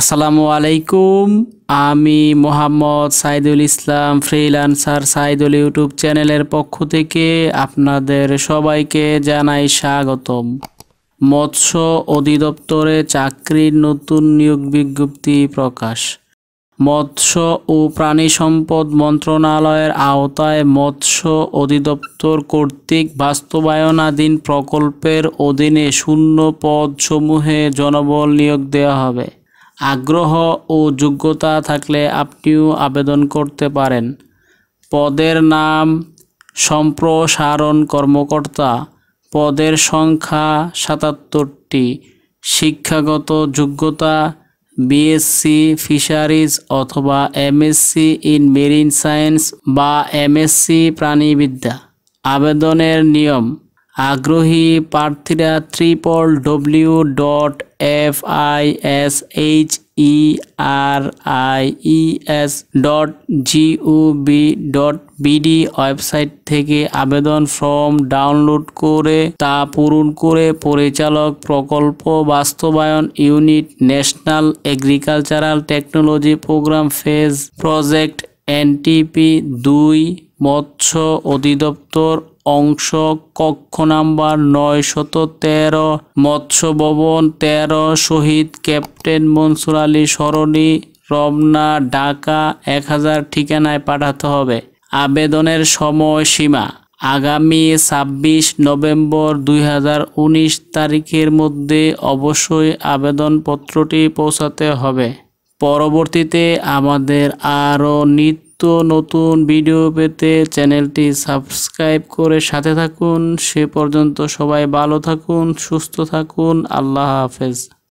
আসসালামু আলাইকুম আমি মোহাম্মদ সাইদুল ইসলাম ফ্রিল্যান্সার সাইদুল ইউটিউব চ্যানেলের পক্ষ থেকে আপনাদের সবাইকে জানাই স্বাগতম মৎস্য অধিদপ্তরে চাকরির নতুন নিয়োগ বিজ্ঞপ্তি প্রকাশ মৎস্য ও প্রাণী সম্পদ মন্ত্রণালয়ের আওতায় মৎস্য অধিদপ্তর কর্তৃক বাস্তবায়নাধীন প্রকল্পের অধীনে শূন্য পদসমূহে জনবল নিয়োগ দেওয়া হবে আগ্রহ ও যোগ্যতা থাকলে আপনিও আবেদন করতে পারেন পদের নাম সম্প্রসারণ কর্মকর্তা পদের সংখ্যা সাতাত্তরটি শিক্ষাগত যোগ্যতা বিএসসি ফিশারিজ অথবা এমএসসি ইন মেরিন সায়েন্স বা এমএসসি প্রাণীবিদ্যা আবেদনের নিয়ম আগ্রহী প্রার্থীরা triple W dot F I S H E R I E S dot GOB dot BD website থেকে আবেদন ফর্ম ডাউনলোড করে তা পূরণ করে পরিচালক প্রকল্প বাস্তবায়ন unit national agricultural technology program phase project NTP দুই মৎস্য অধিদপ্তর অংশ কক্ষ নাম্বার নয় শত তেরো মৎস্য ভবন তেরো শহীদ ক্যাপ্টেন মনসুর আলী সরণি রমনা ঢাকা এক হাজার ঠিকানায় পাঠাতে হবে আবেদনের সময় সীমা আগামী ছাব্বিশ নভেম্বর দুই তারিখের মধ্যে অবশ্যই আবেদনপত্রটি পৌঁছাতে হবে পরবর্তীতে আমাদের আরও নিত নিত্য নতুন ভিডিও পেতে চ্যানেলটি সাবস্ক্রাইব করে সাথে থাকুন সে পর্যন্ত সবাই ভালো থাকুন সুস্থ থাকুন আল্লাহ হাফেজ